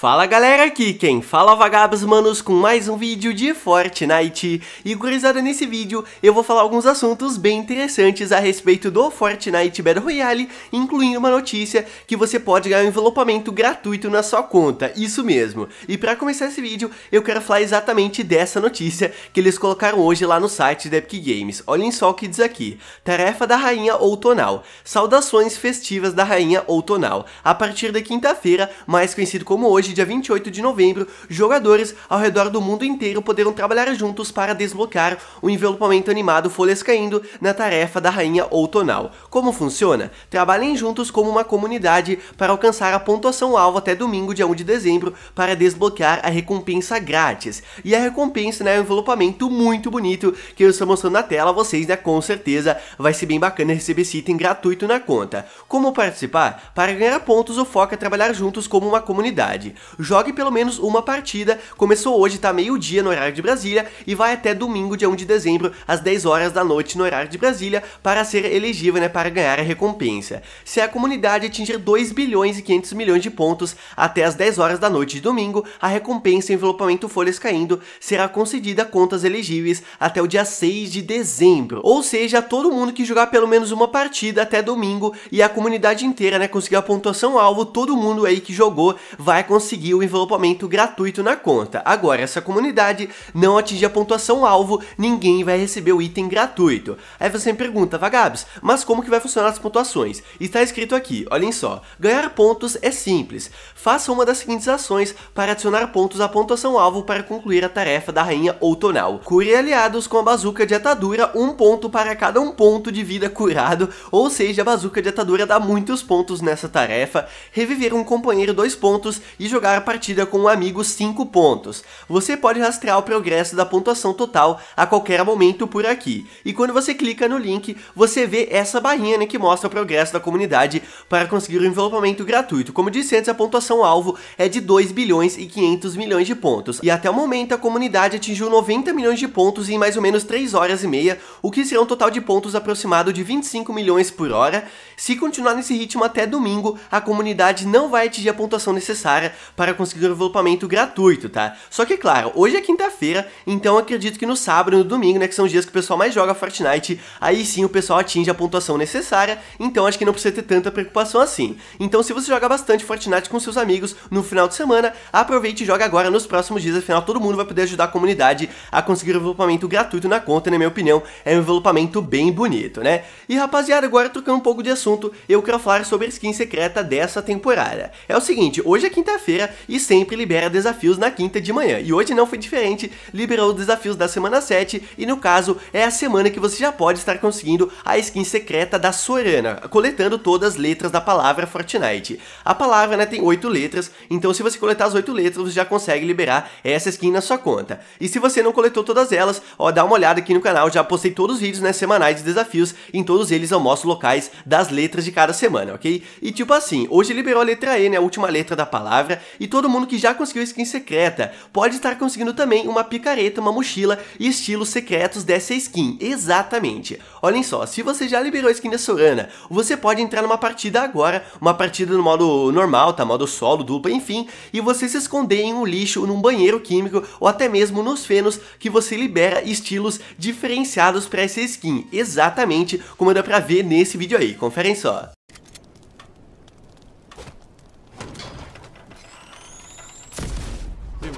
Fala galera, aqui quem fala é vagabos manos com mais um vídeo de Fortnite E gurizada, nesse vídeo eu vou falar alguns assuntos bem interessantes a respeito do Fortnite Battle Royale Incluindo uma notícia que você pode ganhar um envelopamento gratuito na sua conta, isso mesmo E para começar esse vídeo eu quero falar exatamente dessa notícia que eles colocaram hoje lá no site da Epic Games Olhem só o que diz aqui, tarefa da Rainha Outonal, saudações festivas da Rainha Outonal A partir da quinta-feira, mais conhecido como hoje hoje, dia 28 de novembro, jogadores ao redor do mundo inteiro poderão trabalhar juntos para desbloquear o envelopamento animado folhas caindo na tarefa da rainha outonal. Como funciona? Trabalhem juntos como uma comunidade para alcançar a pontuação alvo até domingo, dia 1 de dezembro, para desbloquear a recompensa grátis. E a recompensa né, é um envelopamento muito bonito que eu estou mostrando na tela a vocês, né? Com certeza vai ser bem bacana receber esse item gratuito na conta. Como participar? Para ganhar pontos, o foco é trabalhar juntos como uma comunidade. Jogue pelo menos uma partida, começou hoje, tá meio-dia no horário de Brasília e vai até domingo, dia 1 de dezembro, às 10 horas da noite no horário de Brasília, para ser elegível, né, para ganhar a recompensa. Se a comunidade atingir 2 bilhões e 500 milhões de pontos até às 10 horas da noite de domingo, a recompensa envelopamento folhas caindo será concedida a contas elegíveis até o dia 6 de dezembro. Ou seja, todo mundo que jogar pelo menos uma partida até domingo e a comunidade inteira, né, conseguir a pontuação alvo, todo mundo aí que jogou vai conseguir conseguir o envelopamento gratuito na conta. Agora, essa comunidade não atingir a pontuação alvo, ninguém vai receber o item gratuito. Aí você me pergunta, Vagabs, mas como que vai funcionar as pontuações? Está escrito aqui, olhem só, ganhar pontos é simples. Faça uma das seguintes ações para adicionar pontos à pontuação alvo para concluir a tarefa da rainha outonal. Cure aliados com a bazuca de atadura, um ponto para cada um ponto de vida curado, ou seja, a bazuca de atadura dá muitos pontos nessa tarefa, reviver um companheiro dois pontos e jogar jogar a partida com um amigo 5 pontos. Você pode rastrear o progresso da pontuação total a qualquer momento por aqui. E quando você clica no link, você vê essa barrinha né, que mostra o progresso da comunidade para conseguir o um envelopamento gratuito. Como disse antes, a pontuação alvo é de 2 bilhões e 500 milhões de pontos. E até o momento a comunidade atingiu 90 milhões de pontos em mais ou menos 3 horas e meia, o que será um total de pontos aproximado de 25 milhões por hora. Se continuar nesse ritmo até domingo, a comunidade não vai atingir a pontuação necessária para conseguir o envelopamento gratuito, tá? Só que, claro, hoje é quinta-feira, então acredito que no sábado e no domingo, né, que são os dias que o pessoal mais joga Fortnite, aí sim o pessoal atinge a pontuação necessária, então acho que não precisa ter tanta preocupação assim. Então se você joga bastante Fortnite com seus amigos no final de semana, aproveite e joga agora nos próximos dias, afinal todo mundo vai poder ajudar a comunidade a conseguir o envelopamento gratuito na conta, né? na minha opinião, é um envelopamento bem bonito, né? E rapaziada, agora trocando um pouco de assunto, eu quero falar sobre a skin secreta dessa temporada. É o seguinte, hoje é quinta-feira, feira e sempre libera desafios na quinta de manhã. E hoje não foi diferente, liberou os desafios da semana 7 e no caso é a semana que você já pode estar conseguindo a skin secreta da Sorana, coletando todas as letras da palavra Fortnite. A palavra né, tem 8 letras, então se você coletar as 8 letras você já consegue liberar essa skin na sua conta. E se você não coletou todas elas, ó, dá uma olhada aqui no canal, já postei todos os vídeos né, semanais de desafios, em todos eles eu mostro locais das letras de cada semana, ok? E tipo assim, hoje liberou a letra E, né, a última letra da palavra, e todo mundo que já conseguiu skin secreta pode estar conseguindo também uma picareta, uma mochila e estilos secretos dessa skin, exatamente. Olhem só, se você já liberou a skin da Sorana, você pode entrar numa partida agora, uma partida no modo normal, tá, modo solo, dupla, enfim, e você se esconder em um lixo, num banheiro químico ou até mesmo nos fenos que você libera estilos diferenciados para essa skin, exatamente como dá pra ver nesse vídeo aí, conferem só.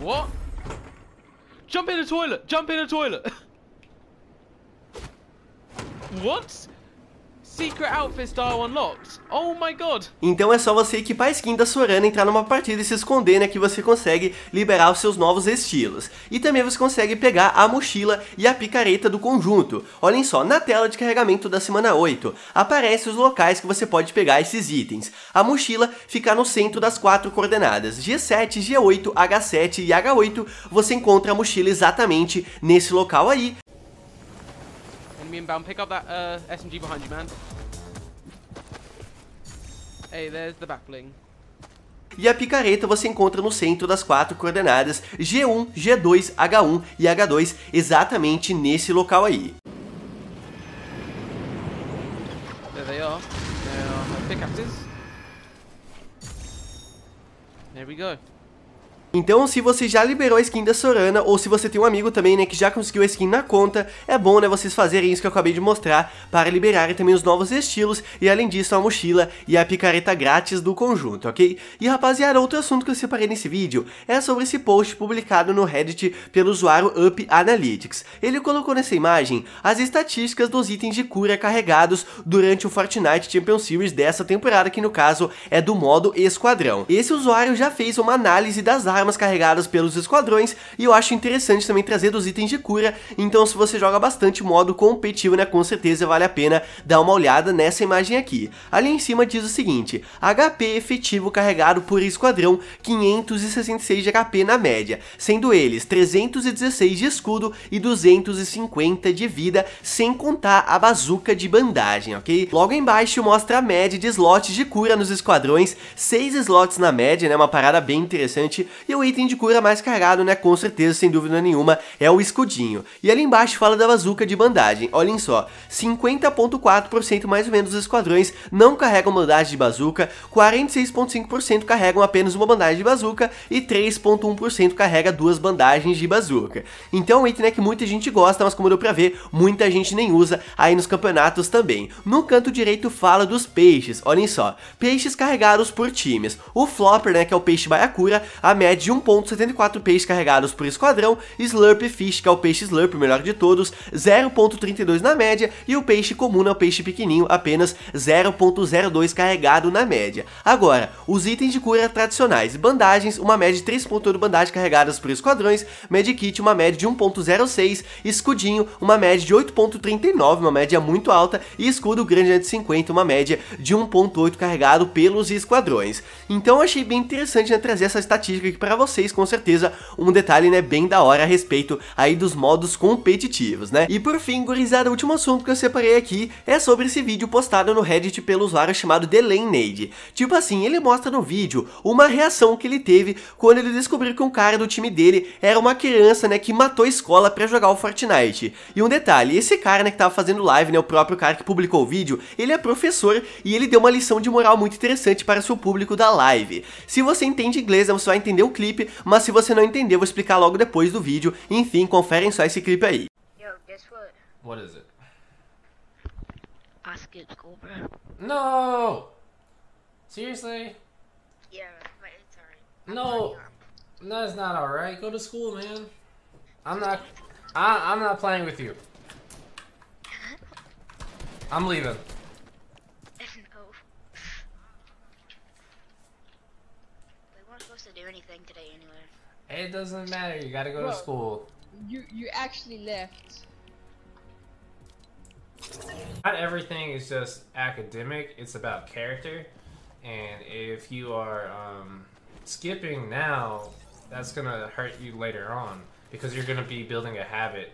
What? Jump in the toilet! Jump in the toilet! what? Oh então é só você equipar a skin da Sorana, entrar numa partida e se esconder, né, que você consegue liberar os seus novos estilos. E também você consegue pegar a mochila e a picareta do conjunto. Olhem só, na tela de carregamento da semana 8, aparecem os locais que você pode pegar esses itens. A mochila fica no centro das quatro coordenadas, G7, G8, H7 e H8, você encontra a mochila exatamente nesse local aí, inbound. Pick up that uh, SMG behind you, man. Hey, there's the baffling. E a picareta você encontra no centro das quatro coordenadas G1, G2, H1 e H2, exatamente nesse local aí. There they are. pickaxes. There we go. Então, se você já liberou a skin da Sorana, ou se você tem um amigo também, né, que já conseguiu a skin na conta, é bom, né, vocês fazerem isso que eu acabei de mostrar, para liberarem também os novos estilos, e além disso, a mochila e a picareta grátis do conjunto, ok? E, rapaziada, outro assunto que eu separei nesse vídeo é sobre esse post publicado no Reddit pelo usuário Up Analytics. Ele colocou nessa imagem as estatísticas dos itens de cura carregados durante o Fortnite Champion Series dessa temporada, que no caso é do modo Esquadrão. Esse usuário já fez uma análise das armas armas carregadas pelos esquadrões, e eu acho interessante também trazer dos itens de cura, então se você joga bastante modo competitivo, né, com certeza vale a pena dar uma olhada nessa imagem aqui. Ali em cima diz o seguinte, HP efetivo carregado por esquadrão, 566 de HP na média, sendo eles 316 de escudo e 250 de vida, sem contar a bazuca de bandagem, ok? Logo embaixo mostra a média de slots de cura nos esquadrões, 6 slots na média, né, uma parada bem interessante, e o item de cura mais carregado, né, com certeza, sem dúvida nenhuma, é o escudinho. E ali embaixo fala da bazuca de bandagem, olhem só, 50.4% mais ou menos dos esquadrões não carregam bandagem de bazuca, 46.5% carregam apenas uma bandagem de bazuca e 3.1% carrega duas bandagens de bazuca. Então é um item né, que muita gente gosta, mas como deu pra ver, muita gente nem usa aí nos campeonatos também. No canto direito fala dos peixes, olhem só, peixes carregados por times. O flopper, né, que é o peixe baiacura, a média de 1.74 peixes carregados por esquadrão, Slurp Fish, que é o peixe Slurp, o melhor de todos, 0.32 na média, e o peixe comum é o peixe pequenininho, apenas 0.02 carregado na média. Agora, os itens de cura tradicionais, bandagens, uma média de 3.8 bandagens carregadas por esquadrões, medikit, uma média de 1.06, escudinho, uma média de 8.39, uma média muito alta, e escudo grande de 50, uma média de 1.8 carregado pelos esquadrões. Então achei bem interessante né, trazer essa estatística aqui pra para vocês, com certeza, um detalhe, né, bem da hora a respeito aí dos modos competitivos, né? E por fim, gurizada, o último assunto que eu separei aqui é sobre esse vídeo postado no Reddit pelo usuário chamado DelayNade. Tipo assim, ele mostra no vídeo uma reação que ele teve quando ele descobriu que um cara do time dele era uma criança, né, que matou a escola para jogar o Fortnite. E um detalhe, esse cara, né, que tava fazendo live, né, o próprio cara que publicou o vídeo, ele é professor e ele deu uma lição de moral muito interessante para seu público da live. Se você entende inglês, né, você vai entender o que clipe, mas se você não entender, vou explicar logo depois do vídeo. Enfim, conferem só esse clipe aí. Yo, guess what? What is it? I skipped school, bro. No! Seriously? Yeah, but it's alright. No, no, it's not alright. Go to school, man. I'm not. I, I'm not playing with you. I'm leaving. It doesn't matter. You gotta go Bro, to school. You you actually left. Not everything is just academic. It's about character, and if you are um, skipping now, that's gonna hurt you later on because you're gonna be building a habit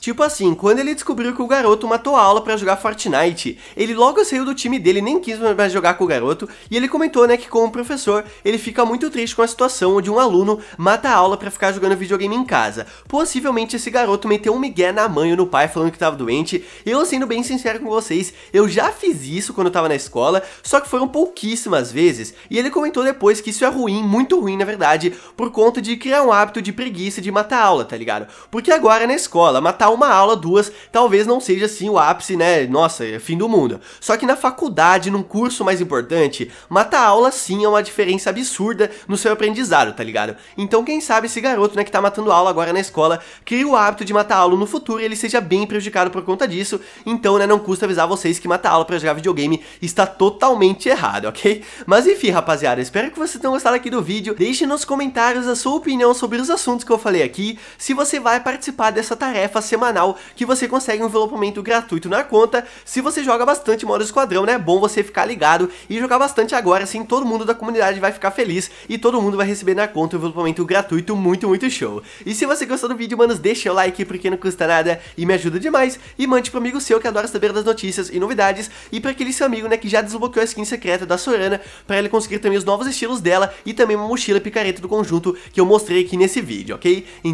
Tipo assim, quando ele descobriu que o garoto matou a aula para jogar Fortnite, ele logo saiu do time dele, nem quis mais jogar com o garoto, e ele comentou, né, que como professor, ele fica muito triste com a situação onde um aluno mata a aula para ficar jogando videogame em casa. Possivelmente esse garoto meteu um migué na mãe ou no pai falando que tava doente. Eu, sendo bem sincero com vocês, eu já fiz isso quando eu tava na escola, só que foram pouquíssimas vezes, e ele comentou depois que isso é ruim, muito ruim na verdade, por conta de criar um hábito de preguiça de matar aula, tá ligado? Porque agora é na escola, matar uma aula, duas, talvez não seja assim o ápice, né? Nossa, é fim do mundo. Só que na faculdade, num curso mais importante, matar aula sim é uma diferença absurda no seu aprendizado, tá ligado? Então quem sabe esse garoto, né, que tá matando aula agora na escola, cria o hábito de matar aula no futuro e ele seja bem prejudicado por conta disso. Então, né, não custa avisar vocês que matar aula pra jogar videogame está totalmente errado, ok? Mas enfim, rapaziada, espero que vocês tenham gostado aqui do vídeo. Deixe nos comentários a sua opinião sobre os assuntos que eu falei aqui se você vai participar dessa tarefa semanal que você consegue um envelopamento gratuito na conta. Se você joga bastante modo esquadrão, né? É bom você ficar ligado e jogar bastante agora, assim todo mundo da comunidade vai ficar feliz e todo mundo vai receber na conta um envelopamento gratuito muito, muito show. E se você gostou do vídeo, manos, deixa o like porque não custa nada e me ajuda demais. E mande pro amigo seu que adora saber das notícias e novidades e para aquele seu amigo, né, que já desbloqueou a skin secreta da Sorana para ele conseguir também os novos estilos dela e também uma mochila picareta do conjunto que eu mostrei aqui nesse vídeo, ok? Então,